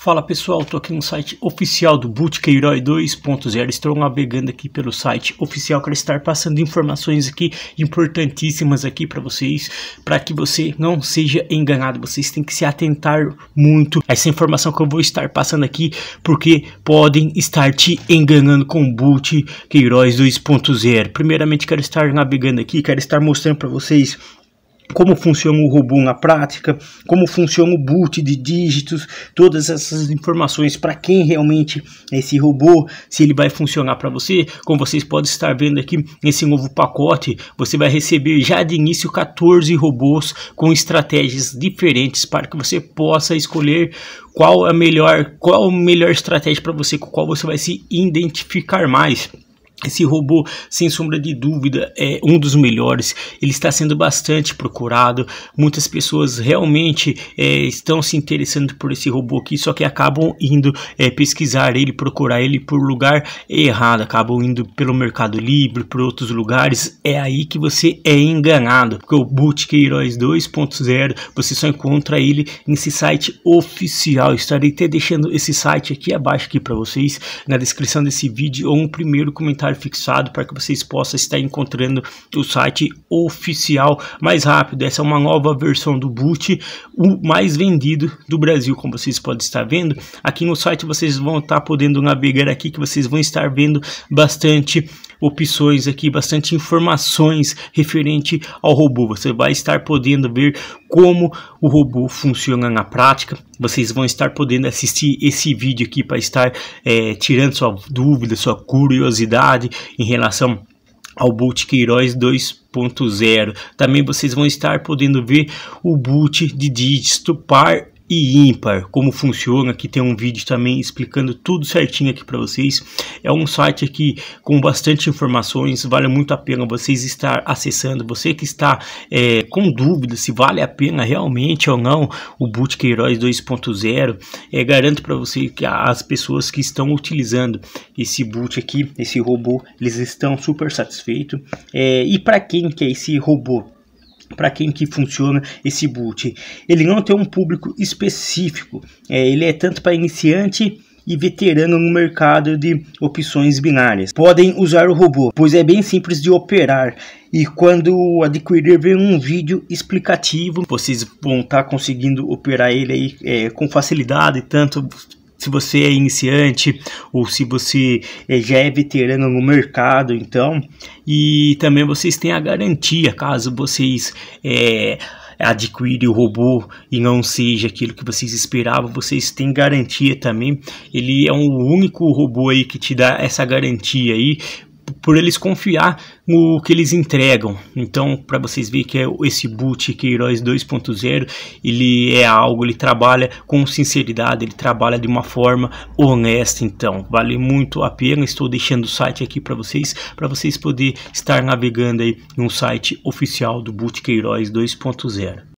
Fala pessoal, estou aqui no site oficial do Boot Queiroz 2.0. Estou navegando aqui pelo site oficial para estar passando informações aqui importantíssimas aqui para vocês, para que você não seja enganado. Vocês têm que se atentar muito a essa informação que eu vou estar passando aqui, porque podem estar te enganando com o Boot 2.0. Primeiramente, quero estar navegando aqui, quero estar mostrando para vocês como funciona o robô na prática, como funciona o boot de dígitos, todas essas informações para quem realmente é esse robô, se ele vai funcionar para você. Como vocês podem estar vendo aqui nesse novo pacote, você vai receber já de início 14 robôs com estratégias diferentes para que você possa escolher qual é a melhor, qual a melhor estratégia para você, com qual você vai se identificar mais. Esse robô, sem sombra de dúvida, é um dos melhores. Ele está sendo bastante procurado. Muitas pessoas realmente é, estão se interessando por esse robô aqui, só que acabam indo é, pesquisar ele, procurar ele por lugar errado. Acabam indo pelo Mercado Livre, por outros lugares. É aí que você é enganado, porque o Boot Heróis 2.0 você só encontra ele nesse site oficial. Estarei até deixando esse site aqui abaixo aqui para vocês na descrição desse vídeo ou um primeiro comentário comentário fixado para que vocês possam estar encontrando o site oficial mais rápido. Essa é uma nova versão do boot, o mais vendido do Brasil, como vocês podem estar vendo. Aqui no site vocês vão estar podendo navegar aqui que vocês vão estar vendo bastante opções aqui, bastante informações referente ao robô. Você vai estar podendo ver como o robô funciona na prática. Vocês vão estar podendo assistir esse vídeo aqui para estar é, tirando sua dúvida, sua curiosidade em relação ao boot Queiroz 2.0. Também vocês vão estar podendo ver o boot de dígito par e ímpar, como funciona, que tem um vídeo também explicando tudo certinho aqui para vocês. É um site aqui com bastante informações, vale muito a pena vocês estar acessando. Você que está é, com dúvida se vale a pena realmente ou não o Boot Heróis 2.0, é, garanto para você que as pessoas que estão utilizando esse boot aqui, esse robô, eles estão super satisfeitos. É, e para quem que é esse robô? para quem que funciona esse boot. Ele não tem um público específico, é, ele é tanto para iniciante e veterano no mercado de opções binárias. Podem usar o robô, pois é bem simples de operar. E quando adquirir ver um vídeo explicativo, vocês vão estar tá conseguindo operar ele aí é, com facilidade, tanto se você é iniciante ou se você eh, já é veterano no mercado, então. E também vocês têm a garantia, caso vocês é, adquirem o robô e não seja aquilo que vocês esperavam, vocês têm garantia também. Ele é o único robô aí que te dá essa garantia aí por eles confiar no que eles entregam. Então, para vocês verem que é esse boot Queiroz 2.0, ele é algo, ele trabalha com sinceridade, ele trabalha de uma forma honesta, então vale muito a pena. Estou deixando o site aqui para vocês, para vocês poderem estar navegando aí no site oficial do Boot Queiroz 2.0.